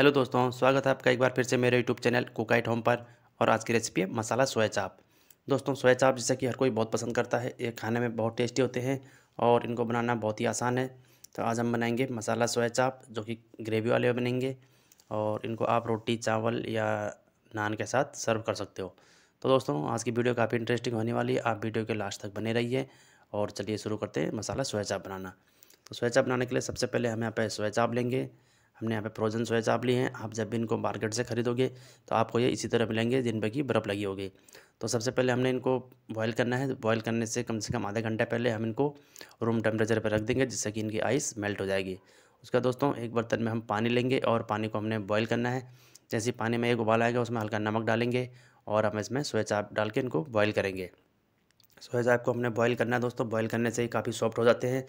hello दोस्तों स्वागत है आपका एक बार फिर से मेरे YouTube channel cook at home पर और आज की रेसिपी है मसाला सोया चाप दोस्तों सोया चाप जैसे कि हर कोई बहुत पसंद करता है ये खाने में बहुत टेस्टी होते हैं और इनको बनाना बहुत ही आसान है तो आज हम बनाएंगे मसाला सोया चाप जो कि ग्रेवी वाले बनेंगे और इनको आप रोटी चावल या नान के साथ सर्व कर सकते हो तो दोस्तों आज की वीडियो काफ़ी इंटरेस्टिंग होने वाली है आप वीडियो के लास्ट तक बने रहिए और चलिए शुरू करते हैं मसाला सोया चाप बनाना तो सोया चाप बनाने के लिए सबसे पहले हम यहाँ पर सोया चाप लेंगे हमने यहाँ पे फ्रोजन सोया चाप ली हैं आप जब भी इनको मार्केट से खरीदोगे तो आपको ये इसी तरह मिलेंगे जिन पर की बर्फ़ लगी होगी तो सबसे पहले हमने इनको बॉयल करना है बॉयल करने से कम से कम आधे घंटे पहले हम इनको रूम टेम्परेचर पर रख देंगे जिससे कि इनकी आइस मेल्ट हो जाएगी उसका दोस्तों एक बर्तन में हम पानी लेंगे और पानी को हमने बॉयल करना है जैसे पानी में एक उबाल आएगा उसमें हल्का नमक डालेंगे और हम इसमें सोया चाप डाल के इनको बॉयल करेंगे सोया चाप को हमने बॉयल करना है दोस्तों बॉयल करने से ही काफ़ी सॉफ्ट हो जाते हैं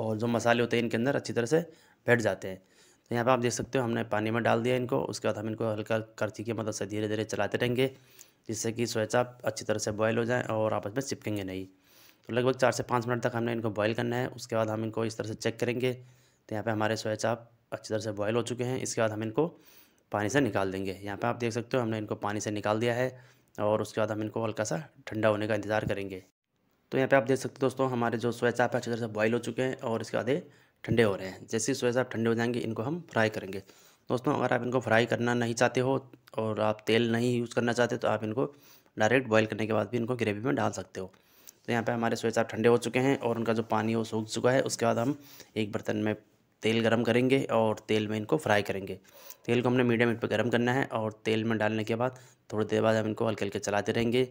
और जो मसाले होते हैं इनके अंदर अच्छी तरह से बैठ जाते हैं तो यहाँ पर आप देख सकते हो हमने पानी में डाल दिया इनको उसके बाद हम इनको हल्का करची की मदद से धीरे धीरे चलाते रहेंगे जिससे कि स्वेचाप अच्छी तरह से बॉयल हो जाए और आपस में चिपकेंगे नहीं तो लगभग चार से पाँच मिनट तक हमने इनको बॉयल करना है उसके बाद हम इनको इस तरह से चेक करेंगे तो यहाँ पर हमारे स्वेचाप अच्छी तरह से बॉयल हो चुके हैं इसके बाद हम इनको पानी से निकाल देंगे यहाँ पर आप देख सकते हो हमने इनको पानी से निकाल दिया है और उसके बाद हम इनको हल्का सा ठंडा होने का इंतज़ार करेंगे तो यहाँ पर आप देख सकते हो दोस्तों हमारे जो स्वेचाप है अच्छी तरह से बॉयल हो चुके हैं और इसके बाद ठंडे हो रहे हैं जैसे ही सोया साहब ठंडे हो जाएंगे इनको हम फ्राई करेंगे दोस्तों अगर आप इनको फ्राई करना नहीं चाहते हो और आप तेल नहीं यूज़ करना चाहते तो आप इनको डायरेक्ट बॉयल करने के बाद भी इनको ग्रेवी में डाल सकते हो तो यहाँ पे हमारे सोया साहब ठंडे हो चुके हैं और उनका जो पानी है वो सूख चुका है उसके बाद हम एक बर्तन में तेल गरम करेंगे और तेल में इनको फ्राई करेंगे तेल को हमने मीडियम हीट पर गर्म करना है और तेल में डालने के बाद थोड़ी देर बाद हम इनको हल्के हल्के चलाते रहेंगे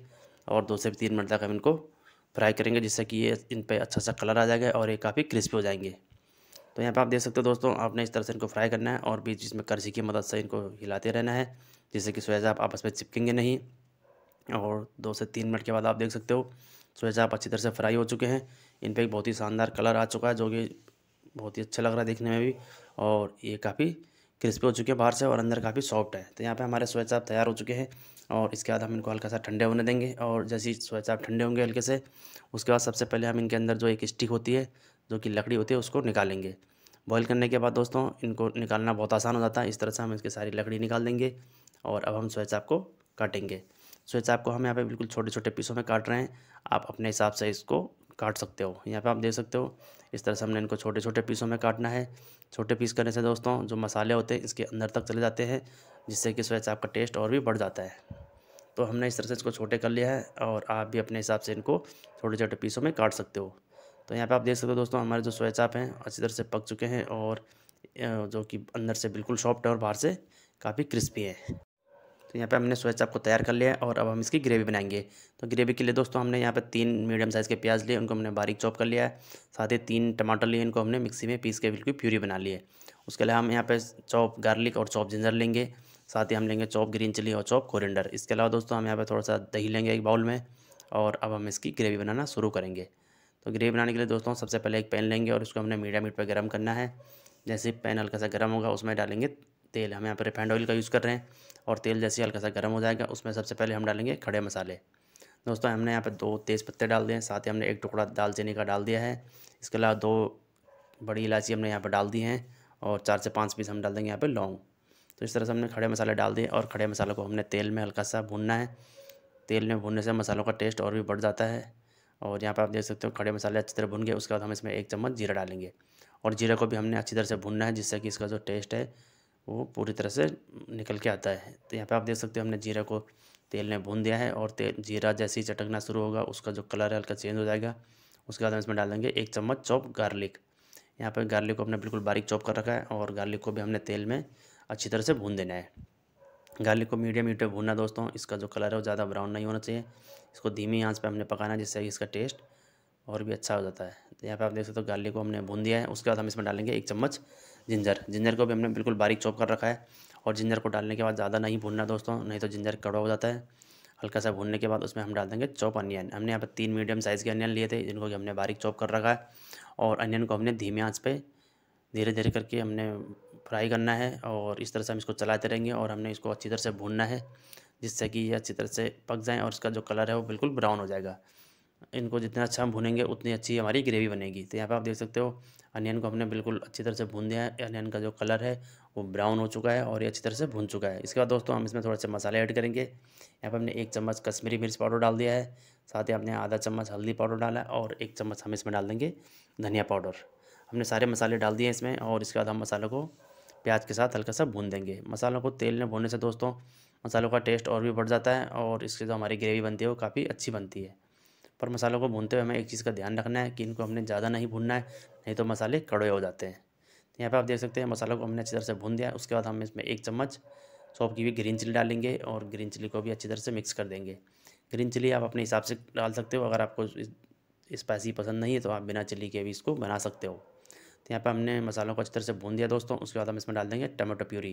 और दो से तीन मिनट तक हम इनको फ्राई करेंगे जिससे कि ये इन पर अच्छा सा कलर आ जाएगा और ये काफ़ी क्रिस्पी हो जाएंगे तो यहाँ पर आप देख सकते हो दोस्तों आपने इस तरह से इनको फ्राई करना है और बीच बीच में करछी की मदद से इनको हिलाते रहना है जिससे कि चाप आपस में चिपकेंगे नहीं और दो से तीन मिनट के बाद आप देख सकते हो चाप अच्छी तरह से फ्राई हो चुके हैं इन पर एक बहुत ही शानदार कलर आ चुका है जो कि बहुत ही अच्छा लग रहा है देखने में भी और ये काफ़ी क्रिस्पी हो चुके हैं बाहर से और अंदर काफ़ी सॉफ्ट है तो यहाँ पे हमारे चाप तैयार हो चुके हैं और इसके बाद हम इनको हल्का सा ठंडे होने देंगे और जैसे ही चाप ठंडे होंगे हल्के से उसके बाद सबसे पहले हम इनके अंदर जो एक स्टिक होती है जो कि लकड़ी होती है उसको निकालेंगे बॉईल करने के बाद दोस्तों इनको निकालना बहुत आसान हो जाता है इस तरह से हम इसकी सारी लकड़ी निकाल देंगे और अब हम स्वेच को काटेंगे स्वेच को हम यहाँ पे बिल्कुल छोटे छोटे पीसों में काट रहे हैं आप अपने हिसाब से इसको काट सकते हो यहाँ पे आप देख सकते हो इस तरह से हमने इनको छोटे छोटे पीसों में काटना है छोटे पीस करने से दोस्तों जो मसाले होते हैं इसके अंदर तक चले जाते हैं जिससे कि स्वेच आपका टेस्ट और भी बढ़ जाता है तो हमने इस तरह से इसको छोटे कर लिया है और आप भी अपने हिसाब से इनको छोटे छोटे पीसों में काट सकते हो तो यहाँ पे आप देख सकते हो दोस्तों हमारे जो स्वेचाप हैं अच्छी तरह से पक चुके हैं और जो कि अंदर से बिल्कुल सॉफ्ट है और बाहर से काफ़ी क्रिस्पी है तो यहाँ पे हमने स्वेचाप को तैयार कर लिया है और अब हम इसकी ग्रेवी बनाएंगे तो ग्रेवी के लिए दोस्तों हमने यहाँ पे तीन मीडियम साइज़ के प्याज लिए उनको हमने बारीक चॉप कर लिया है साथ ही तीन टमाटर लिए इनको हमने मिक्सी में पीस के बिल्कुल प्यूरी बना ली है उसके लिए हम यहाँ पे चॉप गार्लिक और चॉप जिंजर लेंगे साथ ही हम लेंगे चॉप ग्रीन चिली और चॉप कोरिंडर इसके अलावा दोस्तों हम यहाँ पर थोड़ा सा दही लेंगे एक बाउल में और अब हम इसकी ग्रेवी बनाना शुरू करेंगे तो ग्रेवी बनाने के लिए दोस्तों सबसे पहले एक पैन लेंगे और उसको हमने मीडियम हीट पर गर्म करना है जैसे पैन हल्का सा गर्म होगा उसमें डालेंगे तेल हम यहाँ पर रिफाइंड ऑयल का यूज़ कर रहे हैं और तेल जैसे हल्का सा गर्म हो जाएगा उसमें सबसे पहले हम डालेंगे खड़े मसाले दोस्तों हमने यहाँ पर दो तेज़ पत्ते डाल दिए साथ ही हमने एक टुकड़ा दालचीनी का डाल दिया है इसके अलावा दो बड़ी इलायची हमने यहाँ पर डाल दी हैं और चार से पाँच पीस हम डाल देंगे यहाँ पर लौंग तो इस तरह से हमने खड़े मसाले डाल दिए और खड़े मसालों को हमने तेल में हल्का सा भूनना है तेल में भूनने से मसालों का टेस्ट और भी बढ़ जाता है और यहाँ पर आप देख सकते हो खड़े मसाले अच्छी तरह भुन गए उसके बाद हम इसमें एक चम्मच जीरा डालेंगे और जीरा को भी हमने अच्छी तरह से भुनना है जिससे कि इसका जो टेस्ट है वो पूरी तरह से निकल के आता है तो यहाँ पर आप देख सकते हो हमने जीरा को तेल में भून दिया है और तेल जीरा जैसे ही चटकना शुरू होगा उसका जो कलर है हल्का चेंज हो जाएगा उसके बाद हम इसमें डालेंगे एक चम्मच चॉप गार्लिक यहाँ पर गार्लिक को हमने बिल्कुल बारीक चॉप कर रखा है और गार्लिक को भी हमने तेल में अच्छी तरह से भून देना है गार्लिक को मीडियम हीट पे भूनना दोस्तों इसका जो कलर है वो ज़्यादा ब्राउन नहीं होना चाहिए इसको धीमी आंच पे हमने पकाना जिससे कि इसका टेस्ट और भी अच्छा हो जाता है तो यहाँ पे आप देख सकते हो तो गार्लिक को हमने भून दिया है उसके बाद हम इसमें डालेंगे एक चम्मच जिंजर जिंजर को भी हमने बिल्कुल बारीक चौप कर रखा है और जिंजर को डालने के बाद ज़्यादा नहीं भूनना दोस्तों नहीं तो जिंजर कड़वा हो जाता है हल्का सा भूनने के बाद उसमें हम डाल देंगे चॉप अनियन हमने यहाँ पर तीन मीडियम साइज़ के अनियन लिए थे जिनको कि हमने बारीक चॉप कर रखा है और अनियन को हमने धीमे आँच पर धीरे धीरे करके हमने फ्राई करना है और इस तरह से हम इसको चलाते रहेंगे और हमने इसको अच्छी तरह से भूनना है जिससे कि ये अच्छी तरह से पक जाएँ और इसका जो कलर है वो बिल्कुल ब्राउन हो जाएगा इनको जितना अच्छा हम भूनेंगे उतनी अच्छी हमारी ग्रेवी बनेगी तो यहाँ पर आप देख सकते हो अनियन को हमने बिल्कुल अच्छी तरह से भून दिया है अनियन का जो कलर है वो ब्राउन हो चुका है और ये अच्छी तरह से भून चुका है इसके बाद दोस्तों हम इसमें थोड़ा सा मसाले ऐड करेंगे यहाँ पर हमने एक चम्मच कश्मीरी मिर्च पाउडर डाल दिया है साथ ही हमने आधा चम्मच हल्दी पाउडर डाला और एक चम्मच हम इसमें डाल देंगे धनिया पाउडर हमने सारे मसाले डाल दिए इसमें और इसके बाद हम मसालों को प्याज के साथ हल्का सा भून देंगे मसालों को तेल में भूनने से दोस्तों मसालों का टेस्ट और भी बढ़ जाता है और इससे जो हमारी ग्रेवी बनती है वो काफ़ी अच्छी बनती है पर मसालों को भूनते हुए हमें एक चीज़ का ध्यान रखना है कि इनको हमने ज़्यादा नहीं भूनना है नहीं तो मसाले कड़वे हो जाते हैं यहाँ पर आप देख सकते हैं मसालों को हमने अच्छी तरह से भून दिया उसके बाद हम इसमें एक चम्मच सौंप की भी ग्रीन चिली डालेंगे और ग्रीन चिली को भी अच्छी तरह से मिक्स कर देंगे ग्रीन चिली आप अपने हिसाब से डाल सकते हो अगर आपको स्पाइसी पसंद नहीं है तो आप बिना चिली के भी इसको बना सकते हो तो यहाँ पर हमने मसालों को अच्छी तरह से भून दिया दोस्तों उसके बाद हम इसमें डाल देंगे टमाटो प्यूरी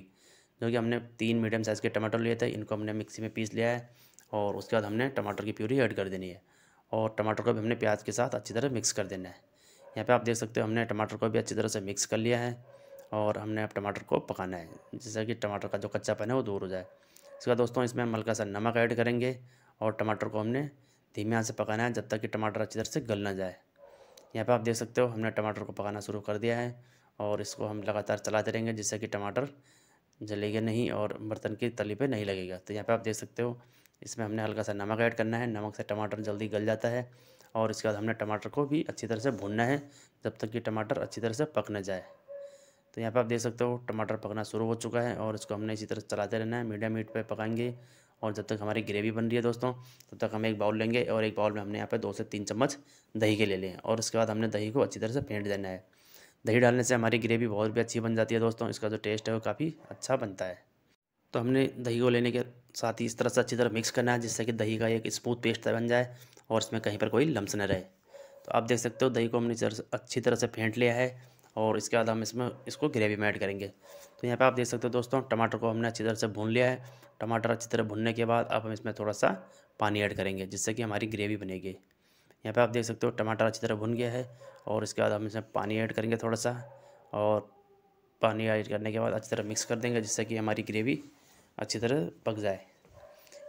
जो कि हमने तीन मीडियम साइज़ के टमाटर लिए थे इनको हमने मिक्सी में पीस लिया है और उसके बाद हमने टमाटर की प्यूरी ऐड कर देनी है और टमाटर को भी हमने प्याज के साथ अच्छी तरह मिक्स कर देना है यहाँ पे आप देख सकते हो हमने टमाटर को भी अच्छी तरह से मिक्स कर लिया है और हमने अब टमाटर को पकाना है जिससे कि टमाटर का जो कच्चा पन है वो दूर हो जाए इसके बाद दोस्तों इसमें हम हल्का सा नमक ऐड करेंगे और टमाटर को हमने धीमे हाथ से पकाना है जब तक कि टमाटर अच्छी तरह से गल ना जाए यहाँ पर आप देख सकते हो हमने टमाटर को पकाना शुरू कर दिया है और इसको हम लगातार चलाते रहेंगे जिससे कि टमाटर जलेगा नहीं और बर्तन की तली पे नहीं लगेगा तो यहाँ पे आप देख सकते हो इसमें हमने हल्का सा नमक ऐड करना है नमक से टमाटर जल्दी गल जाता है और इसके बाद हमने टमाटर को भी अच्छी तरह से भूनना है जब तक कि टमाटर अच्छी तरह से पक न जाए तो यहाँ पर आप देख सकते हो टमाटर पकना शुरू हो चुका है और इसको हमने इसी तरह चलाते रहना है मीडियम हीट पर पकाएंगे और जब तक हमारी ग्रेवी बन रही है दोस्तों तब तक हम एक बाउल लेंगे और एक बाउल में हमने यहाँ पर दो से तीन चम्मच दही के ले लिए और उसके बाद हमने दही को अच्छी तरह से फेंट देना है दही डालने से हमारी ग्रेवी बहुत भी अच्छी बन जाती है दोस्तों इसका जो टेस्ट है वो काफ़ी अच्छा बनता है तो हमने दही को लेने के साथ ही इस तरह से अच्छी तरह मिक्स करना है जिससे कि दही का एक स्मूथ पेस्ट बन जाए और इसमें कहीं पर कोई लम्स न रहे तो आप देख सकते हो दही को हमने अच्छी तरह से फेंट लिया है और इसके बाद हम इसमें इसको ग्रेवी में ऐड करेंगे तो यहाँ पे आप देख सकते हो दोस्तों टमाटर को हमने अच्छी तरह से भून लिया है टमाटर अच्छी तरह भूनने के बाद अब हम इसमें थोड़ा सा पानी ऐड करेंगे जिससे कि हमारी ग्रेवी बनेगी यहाँ पे आप देख सकते हो टमाटर अच्छी तरह भुन गया है और इसके बाद हम इसमें पानी ऐड करेंगे थोड़ा सा और पानी ऐड करने के बाद अच्छी तरह मिक्स कर देंगे जिससे कि हमारी ग्रेवी अच्छी तरह पक जाए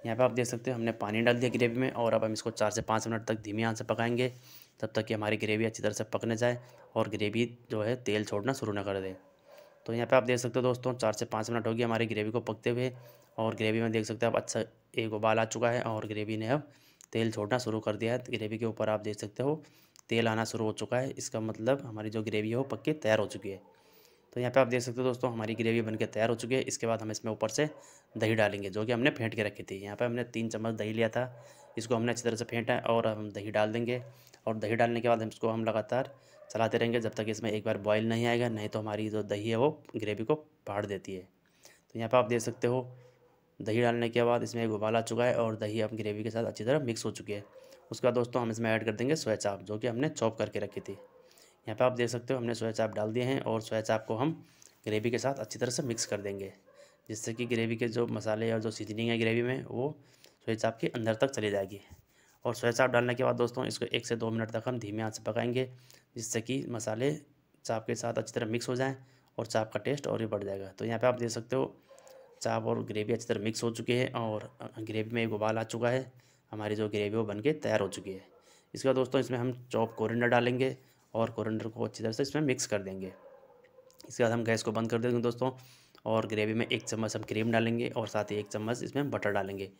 यहाँ पे आप देख सकते हो हमने पानी डाल दिया ग्रेवी में और अब हम इसको चार से पाँच मिनट तक धीमी आंच से पकाएंगे तब तक कि हमारी ग्रेवी अच्छी तरह से पकने जाए और ग्रेवी जो है तेल छोड़ना शुरू ना कर दे तो यहाँ पे आप देख सकते हो दोस्तों चार से पाँच मिनट होगी हमारी ग्रेवी को पकते हुए और ग्रेवी में देख सकते हो आप अच्छा एक उबाल आ चुका है और ग्रेवी ने अब तेल छोड़ना शुरू कर दिया है ग्रेवी के ऊपर आप देख सकते हो तेल आना शुरू हो चुका है इसका मतलब हमारी जो ग्रेवी है वो पक के तैयार हो चुकी है तो यहाँ पे आप देख सकते हो दोस्तों हमारी ग्रेवी बनके तैयार हो चुकी है इसके बाद हम इसमें ऊपर से दही डालेंगे जो कि हमने फेंट के रखी थी यहाँ पे हमने तीन चम्मच दही लिया था इसको हमने अच्छी तरह से फेंटा और हम दही डाल देंगे और दही डालने के बाद हम इसको हम लगातार चलाते रहेंगे जब तक इसमें एक बार बॉयल नहीं आएगा नहीं तो हमारी जो दही है वो ग्रेवी को फाड़ देती है तो यहाँ पर आप देख सकते हो दही डालने के बाद इसमें एक उबाल आ चुका है और दही अब ग्रेवी के साथ अच्छी तरह मिक्स हो चुकी है उसके बाद दोस्तों हम इसमें ऐड कर देंगे सोया चाप जो कि हमने चॉप करके रखी थी यहाँ पर आप देख सकते हो हमने सोया चाप डाल दिए हैं और सोया चाप को हम ग्रेवी के साथ अच्छी तरह से मिक्स कर देंगे जिससे कि ग्रेवी के जो मसाले और जो सीजनिंग है ग्रेवी में वो सोया चाप के अंदर तक चली जाएगी और सोया चाप डालने के बाद दोस्तों इसको एक से दो मिनट तक हम धीमे आँच से पकाएंगे जिससे कि मसाले चाप के साथ अच्छी तरह मिक्स हो जाएँ और चाप का टेस्ट और भी बढ़ जाएगा तो यहाँ पर आप देख सकते हो चाप और ग्रेवी अच्छी तरह मिक्स हो चुकी है और ग्रेवी में एक उबाल आ चुका है हमारी जो ग्रेवी वो बन के तैयार हो चुकी है इसके बाद दोस्तों इसमें हम चॉप कोरिंडर डालेंगे और कोरिंडर को अच्छी तरह से इसमें मिक्स कर देंगे इसके बाद हम गैस को बंद कर देंगे दोस्तों और ग्रेवी में एक चम्मच हम क्रीम डालेंगे और साथ ही एक चम्मच इसमें बटर डालेंगे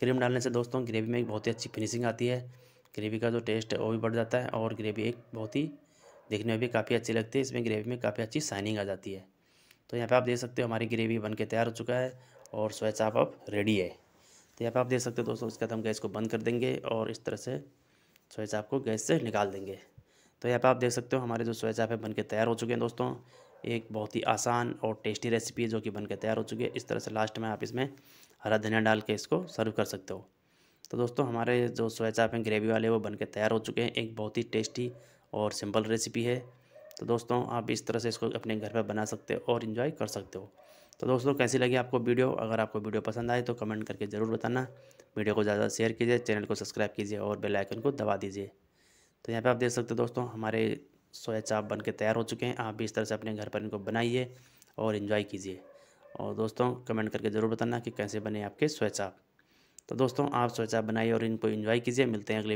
क्रीम डालने से दोस्तों ग्रेवी में एक बहुत ही अच्छी फिनिशिंग आती है ग्रेवी का जो टेस्ट है वो भी बढ़ जाता है और ग्रेवी एक बहुत ही देखने में भी काफ़ी अच्छी लगती है इसमें ग्रेवी में काफ़ी अच्छी शाइनिंग आ जाती है तो यहाँ पे आप देख सकते हो हमारी ग्रेवी बन के तैयार हो चुका है और स्वेच चाप अब रेडी है तो यहाँ पे आप देख सकते हो दोस्तों उसके बाद हम गैस को बंद कर देंगे और इस तरह से स्वेच चाप को गैस से निकाल देंगे तो यहाँ पे आप देख सकते हो हमारे जो स्वेच चाप है बन के तैयार हो चुके हैं दोस्तों एक बहुत ही आसान और टेस्टी रेसिपी है जो कि बनकर तैयार हो चुकी है इस तरह से लास्ट में आप इसमें हरा धनिया डाल के इसको सर्व कर सकते हो तो दोस्तों हमारे जो सोया चाप हैं ग्रेवी वाले वो बनकर तैयार हो चुके हैं एक बहुत ही टेस्टी और सिंपल रेसिपी है तो दोस्तों आप इस तरह से इसको अपने घर पर बना सकते हो और इन्जॉय कर सकते हो तो दोस्तों कैसी लगी आपको वीडियो अगर आपको वीडियो पसंद आए तो कमेंट करके ज़रूर बताना वीडियो को ज़्यादा शेयर कीजिए चैनल को सब्सक्राइब कीजिए और बेल आइकन को दबा दीजिए तो यहाँ पे आप देख सकते हो दोस्तों हमारे सोया चाप बन के तैयार हो चुके हैं आप भी इस तरह से अपने घर पर इनको बनाइए और इन्जॉय कीजिए और दोस्तों कमेंट करके ज़रूर बताना कि कैसे बने आपके सोया चाप तो दोस्तों आप सोया चाप बनाइए और इनको इन्जॉय कीजिए मिलते हैं अगले